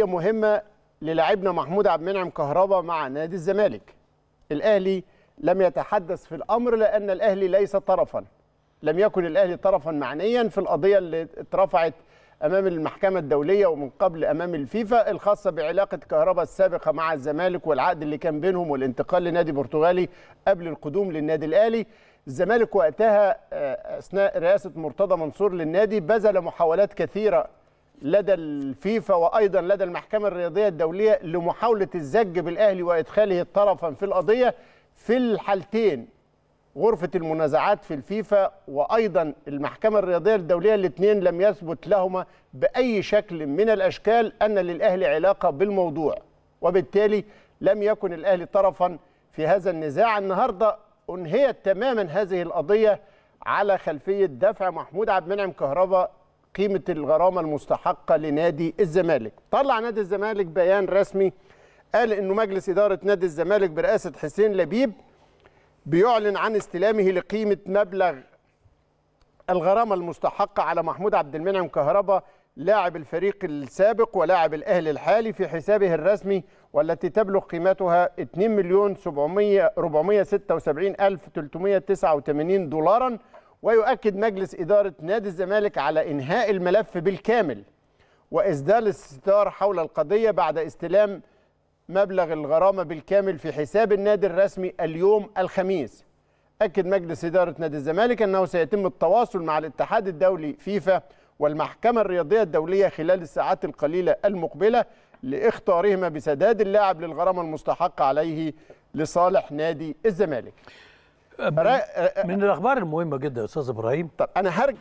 مهمه للاعبنا محمود عبد المنعم كهربا مع نادي الزمالك. الاهلي لم يتحدث في الامر لان الاهلي ليس طرفا. لم يكن الاهلي طرفا معنيا في القضيه اللي اترفعت امام المحكمه الدوليه ومن قبل امام الفيفا الخاصه بعلاقه كهربا السابقه مع الزمالك والعقد اللي كان بينهم والانتقال لنادي برتغالي قبل القدوم للنادي الاهلي. الزمالك وقتها آه، اثناء رئاسه مرتضى منصور للنادي بذل محاولات كثيره لدى الفيفا وايضا لدى المحكمه الرياضيه الدوليه لمحاوله الزج بالاهلي وادخاله طرفا في القضيه في الحالتين غرفه المنازعات في الفيفا وايضا المحكمه الرياضيه الدوليه الاثنين لم يثبت لهما باي شكل من الاشكال ان للاهلي علاقه بالموضوع وبالتالي لم يكن الاهلي طرفا في هذا النزاع النهارده انهيت تماما هذه القضيه على خلفيه دفع محمود عبد المنعم كهربا قيمه الغرامه المستحقه لنادي الزمالك طلع نادي الزمالك بيان رسمي قال انه مجلس اداره نادي الزمالك برئاسه حسين لبيب بيعلن عن استلامه لقيمه مبلغ الغرامه المستحقه على محمود عبد المنعم كهربا لاعب الفريق السابق ولاعب الاهلي الحالي في حسابه الرسمي والتي تبلغ قيمتها 2 مليون 700 476 ألف 389 دولارا ويؤكد مجلس إدارة نادي الزمالك على إنهاء الملف بالكامل وإسدال الستار حول القضية بعد استلام مبلغ الغرامة بالكامل في حساب النادي الرسمي اليوم الخميس أكد مجلس إدارة نادي الزمالك أنه سيتم التواصل مع الاتحاد الدولي فيفا والمحكمة الرياضية الدولية خلال الساعات القليلة المقبلة لاختارهما بسداد اللاعب للغرامة المستحقة عليه لصالح نادي الزمالك من, آه، آه. من الاخبار المهمه جدا يا استاذ ابراهيم طب انا هرجع